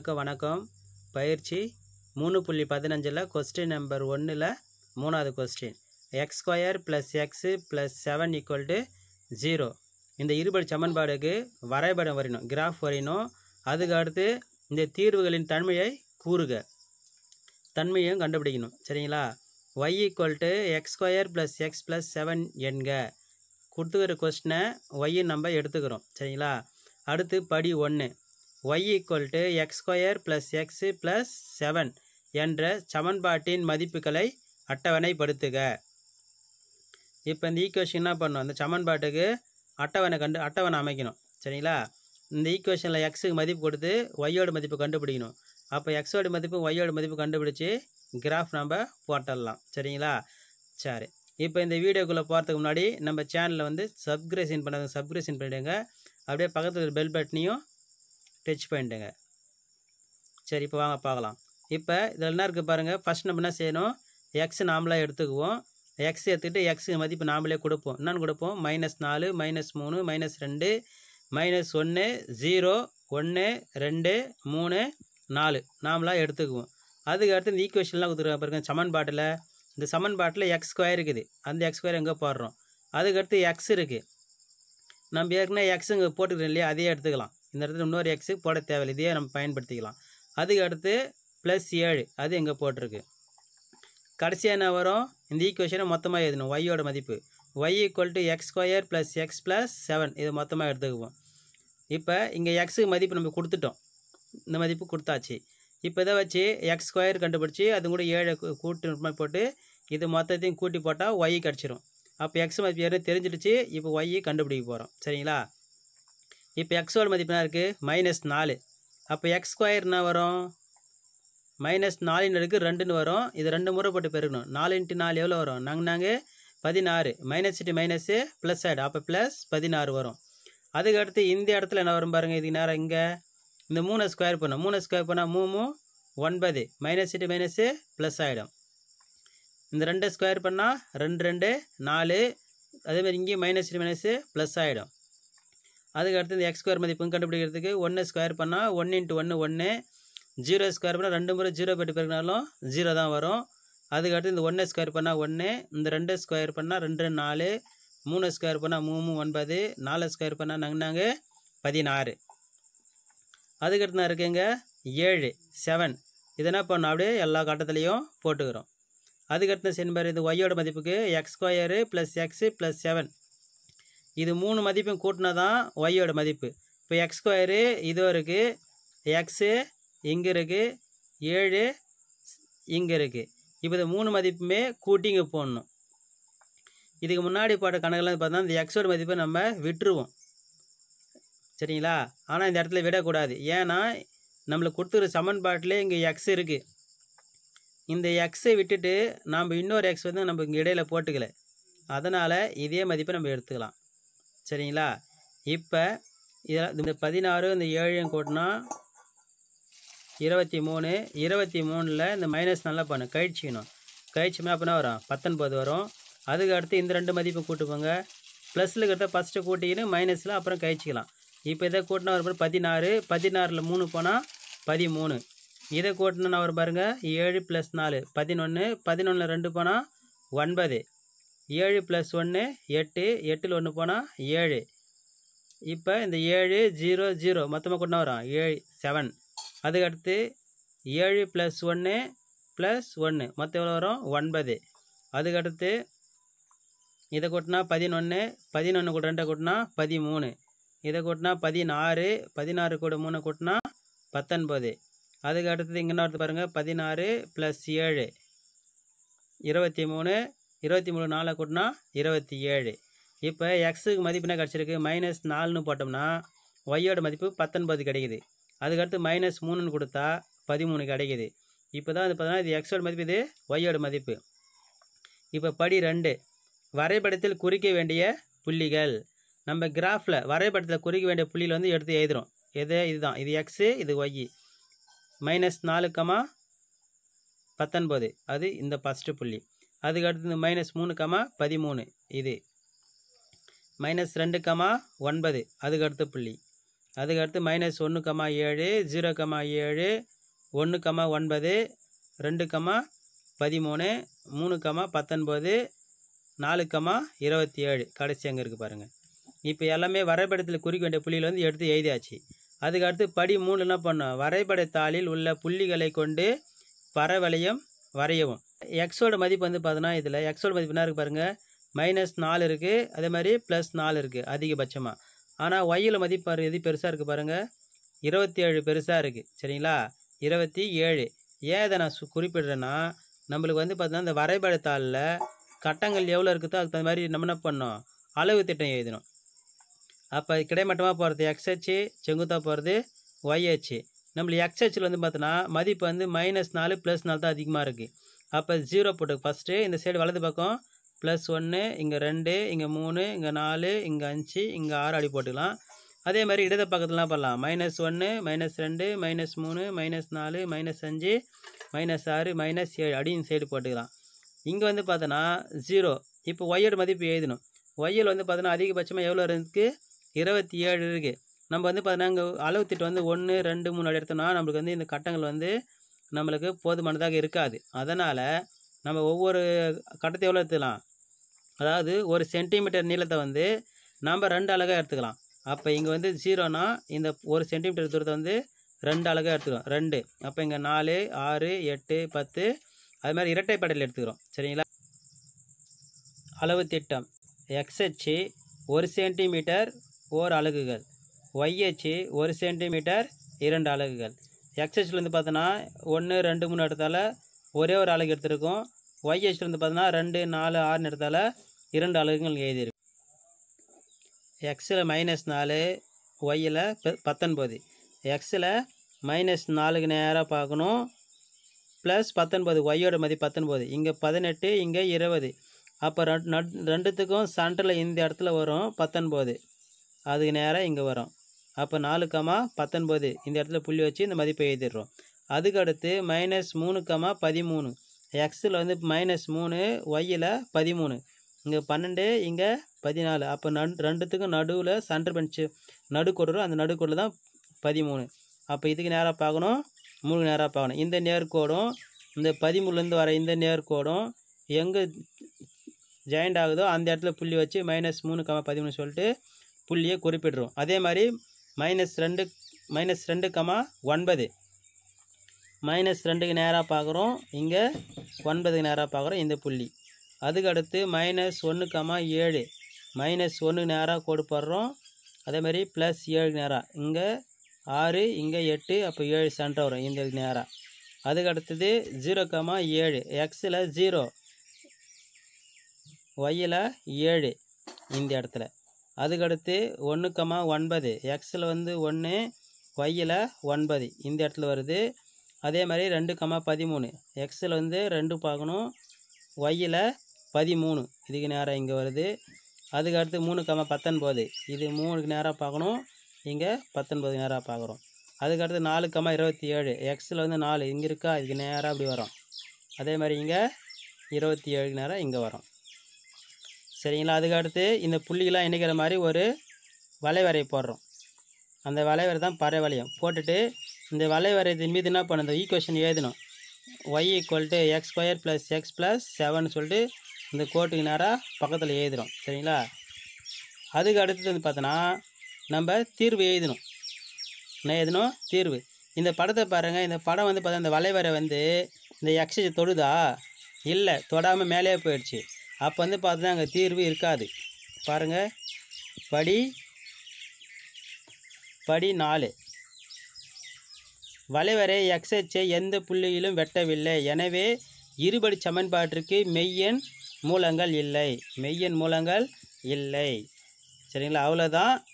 எல்லாருக்கும் வணக்கம் பயிற்சி மூணு புள்ளி பதினஞ்சில் கொஸ்டின் நம்பர் ஒன்றில் மூணாவது question x square plus x plus seven equal to zero இந்த இருபடி சமன்பாடுக்கு வரைபடம் வரையணும் கிராஃப் வரையணும் அதுக்கு அடுத்து இந்த தீர்வுகளின் தன்மையை கூறுக தன்மையும் கண்டுபிடிக்கணும் சரிங்களா y equal to x square plus x plus seven என்க கொடுத்துக்கிற கொஸ்டினை ஒய்யின் நம்ம எடுத்துக்கிறோம் சரிங்களா அடுத்து படி ஒன்று y equal to x square plus x plus seven என்ற சமன்பாட்டின் மதிப்புகளை அட்டவணைப்படுத்துக இப்போ இந்த ஈக்குவேஷன் என்ன பண்ணணும் இந்த சமன்பாட்டுக்கு அட்டவணை கண்டு அட்டவணை அமைக்கணும் சரிங்களா இந்த ஈக்குவேஷனில் எக்ஸுக்கு மதிப்பு கொடுத்து ஒய்யோட மதிப்பு கண்டுபிடிக்கணும் அப்போ எக்ஸோட மதிப்பு ஒய்யோட மதிப்பு கண்டுபிடிச்சி கிராஃப் நம்ம போட்டலாம் சரிங்களா சரி இப்போ இந்த வீடியோக்குள்ளே போகிறதுக்கு முன்னாடி நம்ம சேனலில் வந்து சப்ஸ்கிரேஷன் பண்ணுறது சப்ஸ்கிரேஷன் பண்ணிவிடுங்க அப்படியே பக்கத்தில் பெல் பட்டனையும் டச் பாயிண்ட்டுங்க சரி இப்போ வாங்க பார்க்கலாம் இப்போ இதில் என்ன இருக்குது பாருங்கள் ஃபஸ்ட் நம்ம என்ன செய்யணும் எக்ஸ் நாமளாக எடுத்துக்குவோம் எக்ஸ் எடுத்துக்கிட்டு எக்ஸு மதிப்பு நாமளே கொடுப்போம் என்னென்னு கொடுப்போம் மைனஸ் நாலு மைனஸ் மூணு மைனஸ் ரெண்டு மைனஸ் ஒன்று ஜீரோ ஒன்று ரெண்டு மூணு நாலு நாமளாக எடுத்துக்குவோம் அதுக்கு அடுத்து இந்த ஈக்குவேஷன்லாம் கொடுத்துருக்கோம் பாருங்கள் சமன்பாட்டில் இந்த சமன்பாட்டில் எக்ஸ் ஸ்கொயர் இருக்குது அந்த எக்ஸ் ஸ்கொயர் எங்கே போடுறோம் அதுக்கடுத்து எக்ஸ் இருக்குது நம்ம ஏற்கனவே எக்ஸ் இங்கே போட்டுக்கிறோம் இல்லையா அதையே எடுத்துக்கலாம் இந்த இடத்துல இன்னொரு எக்ஸு போட தேவையில்லை இதையே நம்ம பயன்படுத்திக்கலாம் அதுக்கு அடுத்து ப்ளஸ் ஏழு அது எங்கே போட்டிருக்கு கடைசியாக என்ன வரும் இந்த ஈக்குவேஷனை மொத்தமாக எழுதணும் ஒய்யோட மதிப்பு y equal to x square plus x plus seven இது மொத்தமாக எடுத்துக்குவோம் இப்போ இங்கே எக்ஸு மதிப்பு நம்ம கொடுத்துட்டோம் இந்த மதிப்பு கொடுத்தாச்சு இப்போ இதை வச்சு எக்ஸ் ஸ்கொயர் கண்டுபிடிச்சி அது கூட ஏழை கூட்டு போட்டு இது மொத்தத்தையும் கூட்டி போட்டால் ஒய் கிடச்சிரும் அப்போ எக்ஸ் மதிப்பு ஏற்கனவே தெரிஞ்சிடுச்சு இப்போ ஒய்யை கண்டுபிடிக்க போகிறோம் சரிங்களா இப்போ மதிப்பு என்ன இருக்குது மைனஸ் நாலு அப்போ எக்ஸ் ஸ்கொயர் என்ன வரும் மைனஸ் நாலின் அடுக்கு ரெண்டுன்னு வரும் இது ரெண்டு முறை போட்டு பெருகணும் நாலு இன்ட்டு நாலு எவ்வளோ வரும் நாங்கள் நாங்கள் பதினாறு மைனஸ் இட்டு மைனஸு ப்ளஸ் ஆகிடும் அப்போ ப்ளஸ் பதினாறு வரும் அதுக்கடுத்து இந்த இடத்துல என்ன வரும் பாருங்கள் இதுக்கு நேரம் இங்கே இந்த மூணு ஸ்கொயர் பண்ணோம் மூணு ஸ்கொயர் பண்ணால் மூணு ஒன்பது மைனஸ் இட்டு மைனஸு ப்ளஸ் ஆகிடும் இந்த ரெண்டு ஸ்கொயர் பண்ணால் ரெண்டு ரெண்டு நாலு அதேமாதிரி இங்கேயும் மைனஸ் இட்டு மைனஸு ப்ளஸ் ஆகிடும் அதுக்கடுத்து இந்த எக்ஸ் ஸ்கொயர் மதிப்பும் கண்டுபிடிக்கிறதுக்கு ஒன்று ஸ்கொயர் பண்ணால் ஒன் இன்ட்டு ஒன்று ஒன்று ஜீரோ ஸ்கொயர் பண்ணால் ரெண்டு முறை ஜீரோ பெட்டி பிறகுனாலும் ஜீரோ தான் வரும் அதுக்கடுத்து இந்த ஒன்று ஸ்கொயர் பண்ணால் ஒன்று இந்த ரெண்டு ஸ்கொயர் பண்ணால் ரெண்டு நாலு மூணு ஸ்கொயர் பண்ணால் மூணு ஒன்பது நாலு ஸ்கொயர் பண்ணால் நாங்கனாங்க பதினாறு அதுக்கடுத்து நான் இருக்குங்க ஏழு செவன் இது பண்ணால் அப்படியே எல்லா கட்டத்துலேயும் போட்டுக்கிறோம் அதுக்கடுத்து சென்பார் இது ஒய்யோட மதிப்புக்கு x square plus x plus seven இது மூணு மதிப்பும் கூட்டினா தான் ஒய்யோட மதிப்பு இப்போ எக்ஸ் ஸ்கொயரு இது இருக்குது எக்ஸு இங்கே இருக்குது ஏழு இங்கே இருக்குது இப்போ இந்த மூணு மதிப்புமே கூட்டி இங்கே போடணும் இதுக்கு முன்னாடி போட்ட கணக்கெல்லாம் பார்த்தா இந்த எக்ஸோட மதிப்பை நம்ம விட்டுருவோம் சரிங்களா ஆனால் இந்த இடத்துல விடக்கூடாது ஏன்னா நம்மளுக்கு கொடுத்துருக்க சமன்பாட்டில் இங்கே எக்ஸ் இருக்குது இந்த எக்ஸை விட்டுட்டு நம்ம இன்னொரு எக்ஸ் வந்து நம்ம இங்கே இடையில் போட்டுக்கல அதனால் இதே மதிப்பை நம்ம எடுத்துக்கலாம் சரிங்களா இப்போ இதில் இந்த பதினாறு இந்த ஏழையும் கூட்டினா இருபத்தி மூணு இருபத்தி மூணில் இந்த மைனஸ் நல்லா பண்ணு கழிச்சிக்கணும் கழிச்சோம்னா அப்படின்னா வரும் பத்தொன்பது வரும் அதுக்கு அடுத்து இந்த ரெண்டு மதிப்பு கூட்டுப்போங்க ப்ளஸில் இருக்கிறத ஃபஸ்ட்டு கூட்டிக்கின்னு மைனஸில் அப்புறம் கழிச்சிக்கலாம் இப்போ இதை கூட்டினா ஒரு பதினாறு பதினாறில் மூணு போனால் பதிமூணு இதை கூட்டினா வரும் பாருங்கள் ஏழு ப்ளஸ் நாலு பதினொன்று பதினொன்றில் ரெண்டு போனால் ஒன்பது ஏழு ப்ளஸ் ஒன்று எட்டு எட்டில் ஒன்று போனால் ஏழு இப்போ இந்த ஏழு ஜீரோ ஜீரோ மொத்தமாக கொண்டு வரும் ஏழு செவன் அதுக்கடுத்து ஏழு ப்ளஸ் ஒன்று ப்ளஸ் ஒன்று மொத்தம் எவ்வளோ வரும் ஒன்பது அதுக்கடுத்து இதை கூட்டினா பதினொன்று பதினொன்று கூட ரெண்டை கூட்டினா பதிமூணு இதை கூட்டினா பதினாறு பதினாறு கூட மூணு கூட்டினா பத்தொன்பது அதுக்கு அடுத்தது இங்கே ஒருத்தர் பாருங்கள் பதினாறு ப்ளஸ் ஏழு இருபத்தி மூணு இருபத்தி மூணு நாலை கூட்டினா இருபத்தி ஏழு இப்போ எக்ஸுக்கு மதிப்பு என்ன கிடச்சிருக்கு மைனஸ் நாலுன்னு போட்டோம்னா ஒய்யோட மதிப்பு பத்தொன்பது கிடைக்குது அதுக்கடுத்து மைனஸ் மூணுன்னு கொடுத்தா பதிமூணு கிடைக்குது இப்போ தான் இது பார்த்தோம்னா இது எக்ஸோட மதிப்பு இது ஒய்யோட மதிப்பு இப்போ படி ரெண்டு வரைபடத்தில் குறிக்க வேண்டிய புள்ளிகள் நம்ம கிராஃபில் வரைபடத்தில் குறிக்க வேண்டிய புள்ளியில் வந்து எடுத்து எழுதுகிறோம் எது இதுதான் இது எக்ஸு இது ஒய் மைனஸ் நாலுக்கமாக பத்தொன்பது அது இந்த ஃபஸ்ட்டு புள்ளி அதுக்கு அடுத்து மைனஸ் மூணு கமா பதிமூணு இது மைனஸ் ரெண்டு கமா ஒன்பது அதுக்கு அடுத்த புள்ளி அதுக்கு அடுத்து மைனஸ் ஒன்று கமா ஏழு ஜீரோ கமா ஏழு ஒன்று கமா ஒன்பது ரெண்டு கமா பதிமூணு மூணு கமா பத்தொன்பது நாலு கமா இருபத்தி ஏழு கடைசி அங்கே இருக்குது பாருங்கள் இப்போ எல்லாமே வரைபடத்தில் குறிக்க வேண்டிய புள்ளியில் வந்து எடுத்து எழுதியாச்சு அதுக்கு அடுத்து படி மூணு என்ன பண்ணும் வரைபடத்தாளில் உள்ள புள்ளிகளை கொண்டு பரவளையம் வரையவும் எக்ஸோட மதிப்பு வந்து பார்த்தோன்னா இதில் எக்ஸோட மதிப்பு என்ன இருக்குது பாருங்கள் மைனஸ் நாலு இருக்குது அதே மாதிரி ப்ளஸ் நாலு இருக்குது அதிகபட்சமாக ஆனால் ஒய்யில் மதிப்பு எது பெருசாக இருக்குது பாருங்கள் இருபத்தி ஏழு பெருசாக இருக்குது சரிங்களா இருபத்தி ஏழு ஏன் இதை நான் குறிப்பிடுறேன்னா நம்மளுக்கு வந்து பார்த்தோன்னா இந்த வரைபடத்தாளில் கட்டங்கள் எவ்வளோ இருக்குதோ அதுக்கு தகுந்த மாதிரி நம்ம என்ன பண்ணோம் அளவு திட்டம் எழுதணும் அப்போ கிடைமட்டமாக போகிறது எக்ஸ்ஹெச்சு செங்குத்தாக போகிறது ஒய்ஹெச்சு நம்மளுக்கு எக்ஸ்ஹெச்சில் வந்து பார்த்தோன்னா மதிப்பு வந்து மைனஸ் நாலு ப்ளஸ் நாலு தான் அதிகமாக இருக்குது அப்போ ஜீரோ போட்டு ஃபஸ்ட்டு இந்த சைடு வலது பக்கம் ப்ளஸ் ஒன்று இங்கே ரெண்டு இங்கே மூணு இங்கே நாலு இங்கே அஞ்சு இங்கே ஆறு அடி போட்டுக்கலாம் அதே மாதிரி இடது பக்கத்துலாம் பண்ணலாம் மைனஸ் ஒன்று மைனஸ் ரெண்டு மைனஸ் மூணு மைனஸ் நாலு மைனஸ் அஞ்சு மைனஸ் ஆறு மைனஸ் ஏழு அப்படின்னு சைடு போட்டுக்கலாம் இங்கே வந்து பார்த்தோன்னா ஜீரோ இப்போ ஒய்யோட மதிப்பு எழுதணும் ஒய்யில் வந்து பார்த்தோன்னா அதிகபட்சமாக எவ்வளோ இருக்குது இருபத்தி ஏழு இருக்குது நம்ம வந்து பார்த்தோன்னா இங்கே அளவு திட்டம் வந்து ஒன்று ரெண்டு மூணு அடி எடுத்தோம்னா நம்மளுக்கு வந்து இந்த கட்டங்கள் வந்து நம்மளுக்கு போதுமானதாக இருக்காது அதனால் நம்ம ஒவ்வொரு கட்டத்தை எவ்வளோ எடுத்துக்கலாம் அதாவது ஒரு சென்டிமீட்டர் நீளத்தை வந்து நம்ம ரெண்டு அழகாக எடுத்துக்கலாம் அப்போ இங்கே வந்து ஜீரோனா இந்த ஒரு சென்டிமீட்டர் தூரத்தை வந்து ரெண்டு அழகாக எடுத்துக்கிறோம் ரெண்டு அப்போ இங்கே நாலு ஆறு எட்டு பத்து அது மாதிரி இரட்டைப்படையில் எடுத்துக்கிறோம் சரிங்களா அளவு திட்டம் எக்ஸ் அச்சு ஒரு சென்டிமீட்டர் ஓர் அலகுகள் ஒய் அச்சு ஒரு சென்டிமீட்டர் இரண்டு அலகுகள் எக்ஸ்ஹெச்லேருந்து பார்த்தோன்னா ஒன்று ரெண்டு மூணு இடத்தால ஒரே ஒரு அழகு எடுத்திருக்கோம் ஒய்ஹெச்லேருந்து பார்த்தோன்னா ரெண்டு நாலு ஆறுன்னு எடுத்தால இரண்டு அழகுகள் எழுதியிருக்கு எக்ஸில் மைனஸ் நாலு ஒய்யில் பத்தொன்பது எக்ஸில் மைனஸ் நாலுக்கு நேராக பார்க்கணும் ப்ளஸ் பத்தொன்பது ஒய்யோட மதிப்பு பத்தொன்பது இங்கே பதினெட்டு இங்கே இருபது அப்போ ரெண்டுத்துக்கும் சென்டரில் இந்த இடத்துல வரும் பத்தொன்பது அதுக்கு நேராக இங்கே வரும் அப்போ நாலு கமா பத்தொன்பது இந்த இடத்துல புள்ளி வச்சு இந்த மதிப்பை எழுதிடுறோம் அதுக்கடுத்து மைனஸ் மூணு கமா பதிமூணு எக்ஸில் வந்து மைனஸ் மூணு ஒய்யில் பதிமூணு இங்கே பன்னெண்டு இங்கே பதினாலு அப்போ நண் ரெண்டுத்துக்கும் நடுவில் சென்டர் பெஞ்சு நடுக்கோடு அந்த நடுக்கோடு தான் பதிமூணு அப்போ இதுக்கு நேராக பார்க்கணும் மூணு நேராக பார்க்கணும் இந்த நேர்கோடும் இந்த பதிமூணுலேருந்து வர இந்த நேர்கோடும் எங்கே ஜாயிண்ட் ஆகுதோ அந்த இடத்துல புள்ளி வச்சு மைனஸ் மூணு கமா பதிமூணு சொல்லிட்டு புள்ளியை குறிப்பிடுறோம் அதே மாதிரி மைனஸ் ரெண்டு மைனஸ் ரெண்டு கமா ஒன்பது மைனஸ் ரெண்டுக்கு நேராக பார்க்குறோம் இங்கே ஒன்பதுக்கு நேராக பார்க்குறோம் இந்த புள்ளி அதுக்கடுத்து மைனஸ் ஒன்று கமா ஏழு மைனஸ் ஒன்று நேராக கோடு போடுறோம் அதேமாதிரி ப்ளஸ் ஏழு நேராக இங்கே ஆறு இங்கே எட்டு அப்போ ஏழு சென்டர் வரும் இந்த நேராக அதுக்கடுத்தது ஜீரோ கமா ஏழு எக்ஸில் ஜீரோ ஒய்யில் ஏழு இந்த இடத்துல அதுக்கடுத்து கமா ஒன்பது எக்ஸில் வந்து ஒன்று ஒய்யில் ஒன்பது இந்த இடத்துல வருது அதே மாதிரி ரெண்டு கமா பதிமூணு எக்ஸில் வந்து ரெண்டு பார்க்கணும் ஒய்யில் பதிமூணு இதுக்கு நேராக இங்கே வருது அதுக்கு அடுத்து மூணு கமா பத்தொன்பது இது மூணுக்கு நேராக பார்க்கணும் இங்கே பத்தொன்பது நேராக பார்க்குறோம் அதுக்கடுத்து நாலு கமா இருபத்தி ஏழு எக்ஸில் வந்து நாலு இங்கே இருக்கா இதுக்கு நேராக அப்படி வரும் அதே மாதிரி இங்கே இருபத்தி ஏழுக்கு நேரம் இங்கே வரும் சரிங்களா அதுக்கு அடுத்து இந்த புள்ளிகளாக இணைக்கிற மாதிரி ஒரு வளைவரை போடுறோம் அந்த வளைவரை தான் பறை வளையம் போட்டுட்டு இந்த வளைவரையின் மீது என்ன பண்ணுது ஈக்குவேஷன் எழுதணும் y equal to x square plus x plus seven சொல்லிட்டு இந்த கோட்டுக்கு நேராக பக்கத்தில் எழுதுகிறோம் சரிங்களா அதுக்கு அடுத்தது வந்து பார்த்தோன்னா நம்ம தீர்வு எழுதணும் என்ன எழுதணும் தீர்வு இந்த படத்தை பாருங்கள் இந்த படம் வந்து பார்த்தா இந்த வளைவரை வந்து இந்த எக்ஸைஸ் தொடுதா இல்லை தொடாமல் மேலே போயிடுச்சு அப்போ வந்து பார்த்தா அங்கே தீர்வு இருக்காது பாருங்கள் படி படி நாலு வளைவரை எக்ஸச்சை எந்த புள்ளியிலும் வெட்டவில்லை எனவே இருபடி சமன்பாட்டிற்கு மெய்யன் மூலங்கள் இல்லை மெய்யன் மூலங்கள் இல்லை சரிங்களா அவ்வளோதான்